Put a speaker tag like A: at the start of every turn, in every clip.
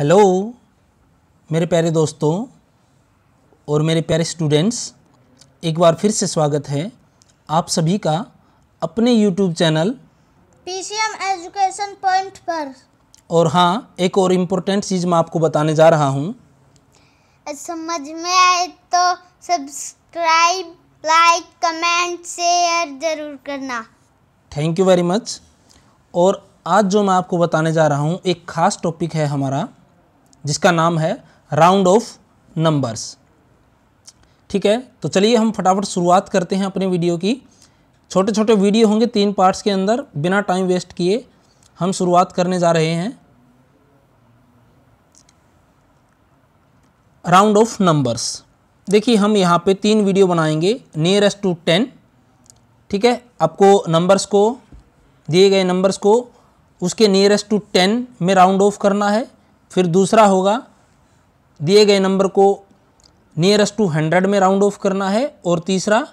A: Hello मेरे प्यारे दोस्तों और मेरे प्यारे स्टूडेंट्स एक बार फिर से स्वागत है आप सभी का अपने YouTube channel
B: PCM education point पर
A: और हाँ एक और इम्पोर्टेंट चीज़ मैं आपको बताने जा रहा हूँ
B: समझ में आए तो सब्सक्राइब लाइक कमेंट शेयर ज़रूर करना
A: थैंक यू वेरी मच और आज जो मैं आपको बताने जा रहा हूँ एक ख़ास टॉपिक है हमारा जिसका नाम है राउंड ऑफ नंबर्स ठीक है तो चलिए हम फटाफट शुरुआत करते हैं अपने वीडियो की छोटे छोटे वीडियो होंगे तीन पार्ट्स के अंदर बिना टाइम वेस्ट किए हम शुरुआत करने जा रहे हैं राउंड ऑफ नंबर्स देखिए हम यहाँ पे तीन वीडियो बनाएंगे नियरेस्ट टू टेन ठीक है आपको नंबर्स को दिए गए नंबर्स को उसके नियरेस्ट टू टेन में राउंड ऑफ करना है फिर दूसरा होगा दिए गए नंबर को नियरेस्ट टू हंड्रेड में राउंड ऑफ करना है और तीसरा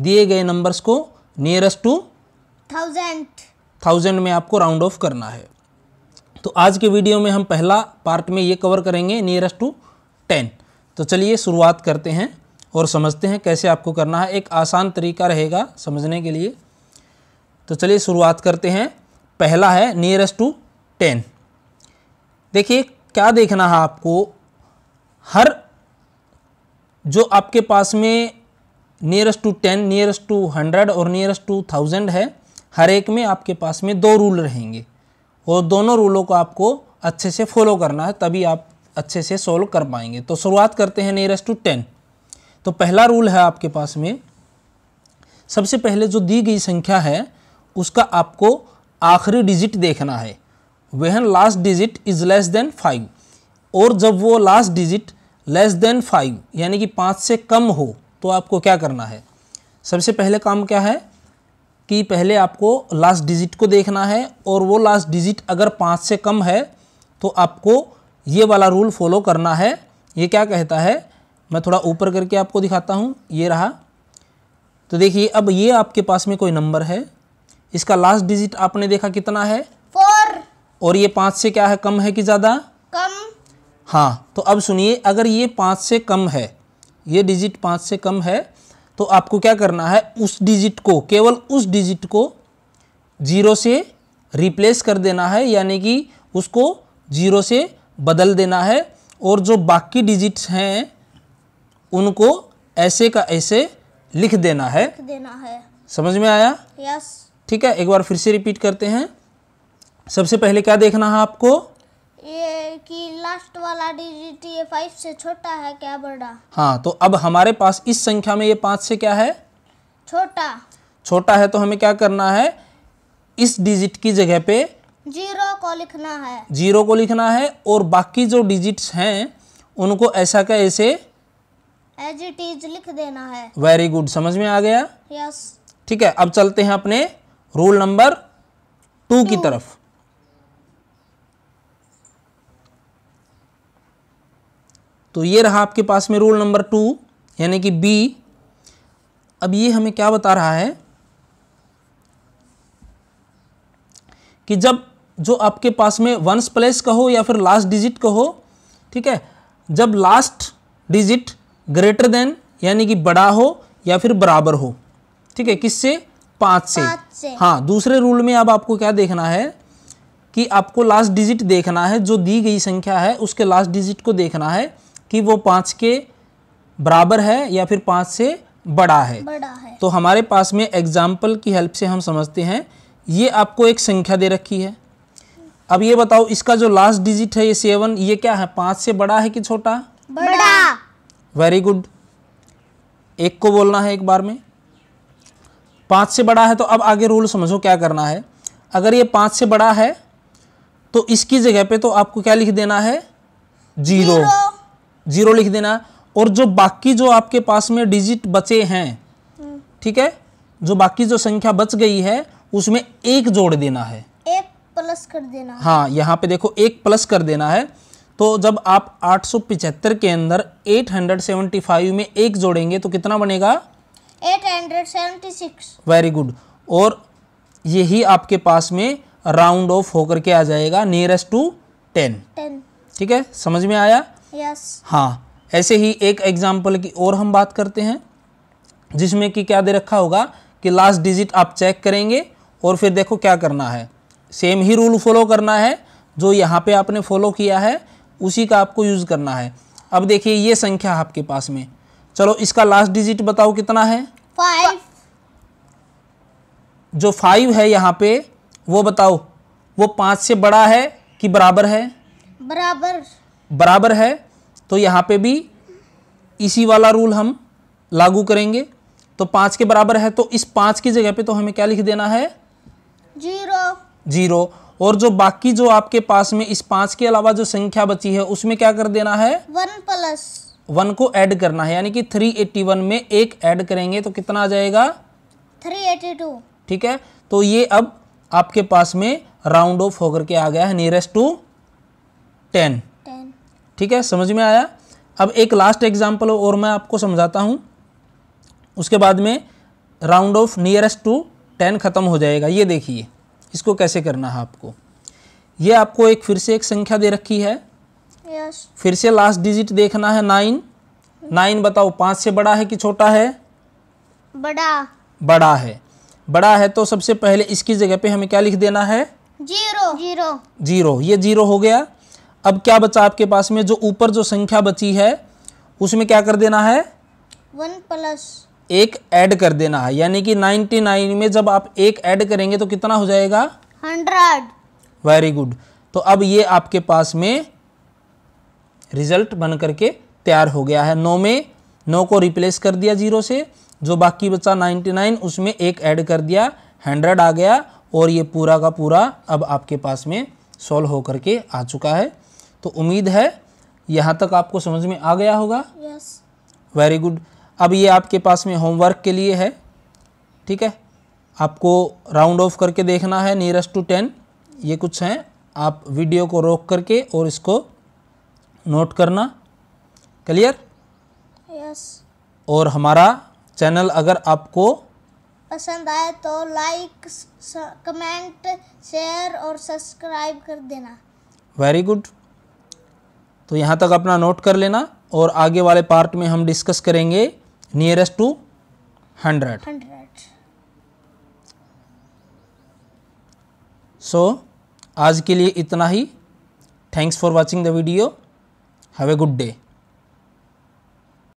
A: दिए गए नंबर्स को नियरेस्ट टू थाउजेंड थाउजेंड में आपको राउंड ऑफ करना है तो आज के वीडियो में हम पहला पार्ट में ये कवर करेंगे नियरेस्ट टू टेन तो चलिए शुरुआत करते हैं और समझते हैं कैसे आपको करना है एक आसान तरीका रहेगा समझने के लिए तो चलिए शुरुआत करते हैं पहला है नियरेस्ट टू टेन देखिए क्या देखना है आपको हर जो आपके पास में nearest to ten nearest to hundred और नियरेस्ट टू थाउजेंड है हर एक में आपके पास में दो रूल रहेंगे और दोनों रूलों को आपको अच्छे से फॉलो करना है तभी आप अच्छे से सॉल्व कर पाएंगे तो शुरुआत करते हैं नियरेस्ट टू टेन तो पहला रूल है आपके पास में सबसे पहले जो दी गई संख्या है उसका आपको आखिरी डिजिट देखना है when last digit is less than five और जब वो last digit less than five यानी कि पाँच से कम हो तो आपको क्या करना है सबसे पहले काम क्या है कि पहले आपको लास्ट डिजिट को देखना है और वो लास्ट डिजिट अगर पाँच से कम है तो आपको ये वाला रूल फॉलो करना है ये क्या कहता है मैं थोड़ा ऊपर करके आपको दिखाता हूँ ये रहा तो देखिए अब ये आपके पास में कोई नंबर है इसका लास्ट डिजिट आपने देखा कितना है फोर और ये पाँच से क्या है कम है कि ज़्यादा कम हाँ तो अब सुनिए अगर ये पाँच से कम है ये डिजिट पाँच से कम है तो आपको क्या करना है उस डिजिट को केवल उस डिजिट को जीरो से रिप्लेस कर देना है यानी कि उसको जीरो से बदल देना है और जो बाकी डिजिट्स हैं उनको ऐसे का ऐसे लिख देना है लिख देना है समझ में आया यस ठीक है एक बार फिर से रिपीट करते हैं सबसे पहले क्या देखना है आपको
B: ये कि लास्ट वाला डिजिट ये फाइव से छोटा है क्या बड़ा
A: हाँ तो अब हमारे पास इस संख्या में ये पाँच से क्या है छोटा छोटा है तो हमें क्या करना है इस डिजिट की जगह पे
B: जीरो को लिखना है
A: जीरो को लिखना है और बाकी जो डिजिट्स हैं उनको ऐसा का ऐसे
B: एज इट इज लिख देना है
A: वेरी गुड समझ में आ गया यस ठीक है अब चलते हैं अपने रूल नंबर टू की तरफ तो ये रहा आपके पास में रूल नंबर टू यानी कि बी अब ये हमें क्या बता रहा है कि जब जो आपके पास में वंस प्लेस का हो या फिर लास्ट डिजिट का हो ठीक है जब लास्ट डिजिट ग्रेटर देन यानी कि बड़ा हो या फिर बराबर हो ठीक है किससे पांच से, पाँच से। हाँ दूसरे रूल में अब आपको क्या देखना है कि आपको लास्ट डिजिट देखना है जो दी गई संख्या है उसके लास्ट डिजिट को देखना है कि वो पाँच के बराबर है या फिर पाँच से बड़ा है बड़ा है तो हमारे पास में एग्जाम्पल की हेल्प से हम समझते हैं ये आपको एक संख्या दे रखी है अब ये बताओ इसका जो लास्ट डिजिट है ये सेवन ये क्या है पाँच से बड़ा है कि छोटा बड़ा वेरी गुड एक को बोलना है एक बार में पाँच से बड़ा है तो अब आगे रूल समझो क्या करना है अगर ये पाँच से बड़ा है तो इसकी जगह पे तो आपको क्या लिख देना है जीरो, जीरो। जीरो लिख देना और जो बाकी जो आपके पास में डिजिट बचे हैं ठीक है जो बाकी जो संख्या बच गई है उसमें एक जोड़ देना है
B: एक प्लस कर देना हाँ
A: यहाँ पे देखो एक प्लस कर देना है तो जब आप आठ के अंदर 875 में एक जोड़ेंगे तो कितना बनेगा
B: 876
A: वेरी गुड और यही आपके पास में राउंड ऑफ होकर के आ जाएगा नियरेस्ट टू 10 10 ठीक है समझ में आया yes. हाँ ऐसे ही एक एग्जाम्पल की और हम बात करते हैं जिसमें कि क्या दे रखा होगा कि लास्ट डिजिट आप चेक करेंगे और फिर देखो क्या करना है सेम ही रूल फॉलो करना है जो यहाँ पे आपने फॉलो किया है उसी का आपको यूज़ करना है अब देखिए ये संख्या आपके पास में चलो इसका लास्ट डिजिट बताओ कितना है फाइव जो फाइव है यहाँ पे वो बताओ वो पाँच से बड़ा है कि बराबर है बराबर बराबर है तो यहाँ पे भी इसी वाला रूल हम लागू करेंगे तो पाँच के बराबर है तो इस पाँच की जगह पे तो हमें क्या लिख देना है जीरो जीरो और जो बाकी जो आपके पास में इस पाँच के अलावा जो संख्या बची है उसमें क्या कर देना है
B: वन प्लस
A: वन को ऐड करना है यानी कि थ्री एट्टी वन में एक ऐड करेंगे तो कितना आ जाएगा
B: थ्री एट्टी टू
A: ठीक है तो ये अब आपके पास में राउंड ऑफ होकर के आ गया है नियरेस्ट टू टेन ठीक है समझ में आया अब एक लास्ट एग्जाम्पल और मैं आपको समझाता हूँ उसके बाद में round off nearest to ten ख़त्म हो जाएगा ये देखिए इसको कैसे करना है आपको ये आपको एक फिर से एक संख्या दे रखी है
B: yes. फिर
A: से लास्ट डिजिट देखना है नाइन नाइन बताओ पाँच से बड़ा है कि छोटा है बड़ा बड़ा है बड़ा है तो सबसे पहले इसकी जगह पे हमें क्या लिख देना है जीरो जीरो जीरो ये जीरो हो गया अब क्या बचा आपके पास में जो ऊपर जो संख्या बची है उसमें क्या कर देना है
B: वन प्लस
A: एक ऐड कर देना है यानी कि 99 में जब आप एक ऐड करेंगे तो कितना हो जाएगा हंड्रेड वेरी गुड तो अब ये आपके पास में रिजल्ट बन करके तैयार हो गया है नौ में नौ को रिप्लेस कर दिया जीरो से जो बाकी बचा 99 उसमें एक ऐड कर दिया हंड्रेड आ गया और ये पूरा का पूरा अब आपके पास में सॉल्व होकर के आ चुका है तो उम्मीद है यहाँ तक आपको समझ में आ गया होगा यस वेरी गुड अब ये आपके पास में होमवर्क के लिए है ठीक है आपको राउंड ऑफ करके देखना है नियरेस्ट टू टेन ये कुछ हैं आप वीडियो को रोक करके और इसको नोट करना क्लियर यस और हमारा चैनल अगर आपको
B: पसंद आए तो लाइक कमेंट शेयर और सब्सक्राइब कर देना
A: वेरी गुड तो यहाँ तक अपना नोट कर लेना और आगे वाले पार्ट में हम डिस्कस करेंगे नियरेस्ट टू हंड्रेड सो आज के लिए इतना ही thanks for watching the video have a good day